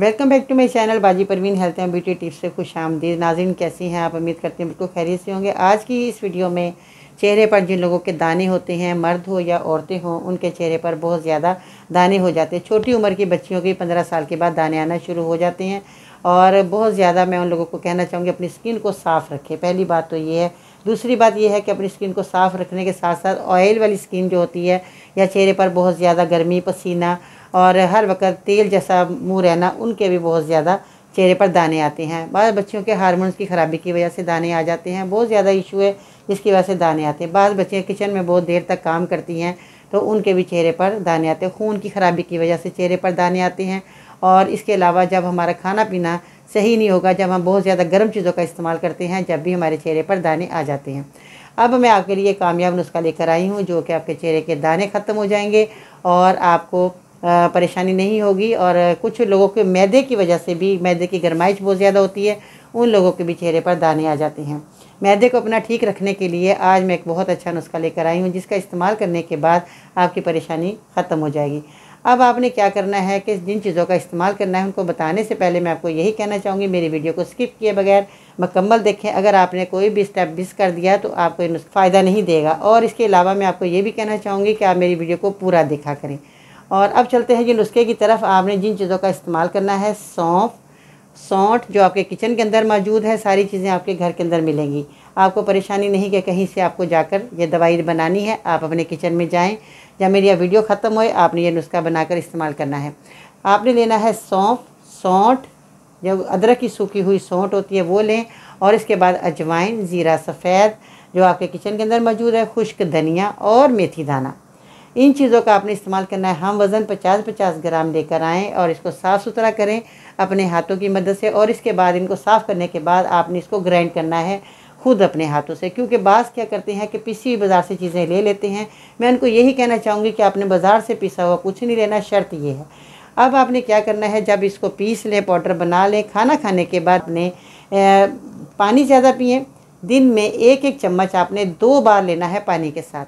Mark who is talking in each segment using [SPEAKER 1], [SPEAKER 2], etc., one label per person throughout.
[SPEAKER 1] welcome back to my channel Baji Parveen health and beauty tips से खुश आमदी नाजिन कैसी हैं आप उम्मीद करते हैं बिल्कुल खैरियत से होंगे आज की इस वीडियो में चेहरे पर जिन लोगों के दाने होते हैं मर्द हो या औरतें हों उनके चेहरे पर बहुत ज़्यादा दाने हो जाते हैं छोटी उम्र की बच्चियों के पंद्रह साल के बाद दाने आना शुरू हो जाते हैं और बहुत ज़्यादा मैं उन लोगों को कहना चाहूँगी अपनी स्किन को साफ़ रखें पहली बात तो ये है दूसरी बात यह है कि अपनी स्किन को साफ़ रखने के साथ साथ ऑयल वाली स्किन जो होती है या चेहरे पर बहुत ज़्यादा गर्मी पसीना और हर वक्त तेल जैसा मुँह रहना उनके भी बहुत ज़्यादा चेहरे पर दाने आते हैं बाद बच्चियों के हारमोन्स की ख़राबी की वजह से दाने आ जाते हैं बहुत ज़्यादा इशू है जिसकी वजह से दाने आते हैं बाद बच्चियाँ किचन में बहुत देर तक काम करती हैं तो उनके भी चेहरे पर दाने आते हैं खून की ख़राबी की वजह से चेहरे पर दाने आते हैं और इसके अलावा जब हमारा खाना पीना सही नहीं होगा जब हम बहुत ज़्यादा गर्म चीज़ों का इस्तेमाल करते हैं जब भी हमारे चेहरे पर दाने आ जाते हैं अब मैं आपके लिए कामयाब नुस्खा लेकर आई हूँ जो कि आपके चेहरे के दाने ख़त्म हो जाएंगे और आपको परेशानी नहीं होगी और कुछ लोगों के मैदे की वजह से भी मैदे की गर्माइश बहुत ज़्यादा होती है उन लोगों के भी चेहरे पर दाने आ जाते हैं मैदे को अपना ठीक रखने के लिए आज मैं एक बहुत अच्छा नुस्खा लेकर आई हूँ जिसका इस्तेमाल करने के बाद आपकी परेशानी ख़त्म हो जाएगी अब आपने क्या करना है कि जिन चीज़ों का इस्तेमाल करना है उनको बताने से पहले मैं आपको यही कहना चाहूँगी मेरी वीडियो को स्किप किए बगैर मकम्मल देखें अगर आपने कोई भी स्टेप मिस कर दिया तो आपको फ़ायदा नहीं देगा और इसके अलावा मैं आपको ये भी कहना चाहूँगी कि आप मेरी वीडियो को पूरा देखा करें और अब चलते हैं जी नुस्खे की तरफ आपने जिन चीज़ों का इस्तेमाल करना है सौंफ सौंठ जो आपके किचन के अंदर मौजूद है सारी चीज़ें आपके घर के अंदर मिलेंगी आपको परेशानी नहीं कि कहीं से आपको जाकर यह दवाई बनानी है आप अपने किचन में जाएं जब मेरी यह वीडियो ख़त्म होए आपने ये नुस्खा बनाकर इस्तेमाल करना है आपने लेना है सौंफ सौंठ जो अदरक की सूखी हुई सौंठ होती है वो लें और इसके बाद अजवाइन ज़ीरा सफ़ेद जो आपके किचन के अंदर मौजूद है खुश्क धनिया और मेथी दाना इन चीज़ों का आपने इस्तेमाल करना है हम वज़न पचास पचास ग्राम लेकर आएँ और इसको साफ़ सुथरा करें अपने हाथों की मदद से और इसके बाद इनको साफ़ करने के बाद आपने इसको ग्राइंड करना है खुद अपने हाथों से क्योंकि बास क्या करते हैं कि पीसी हुई बाज़ार से चीज़ें ले लेते हैं मैं उनको यही कहना चाहूँगी कि आपने बाज़ार से पीसा हुआ कुछ नहीं लेना शर्त ये है अब आपने क्या करना है जब इसको पीस लें पाउडर बना लें खाना खाने के बाद अपने पानी ज़्यादा पिए दिन में एक एक चम्मच आपने दो बार लेना है पानी के साथ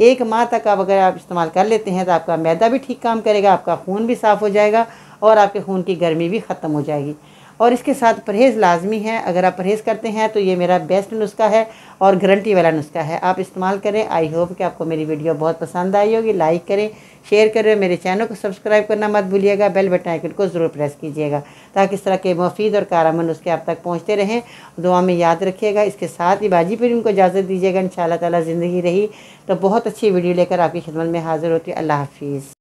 [SPEAKER 1] एक माह तक आप अगर आप इस्तेमाल कर लेते हैं तो आपका मैदा भी ठीक काम करेगा आपका खून भी साफ़ हो जाएगा और आपके खून की गर्मी भी ख़त्म हो जाएगी और इसके साथ परहेज़ लाजमी है अगर आप परहेज़ करते हैं तो ये मेरा बेस्ट नुस्खा है और गारंटी वाला नुस्खा है आप इस्तेमाल करें आई होप कि आपको मेरी वीडियो बहुत पसंद आई होगी लाइक करें शेयर करें मेरे चैनल को सब्सक्राइब करना मत भूलिएगा बेल बटन आइकन को ज़रूर प्रेस कीजिएगा ताकि इस तरह के मुफीद और कारामन उसके आप तक पहुँचते रहें दुआ में याद रखिएगा इसके साथ ही बाजी पर उनको इजाज़त दीजिएगा इन ताला ज़िंदगी रही तो बहुत अच्छी वीडियो लेकर आपकी खिदमत में हाज़िर होती है अल्लाह हाफिज़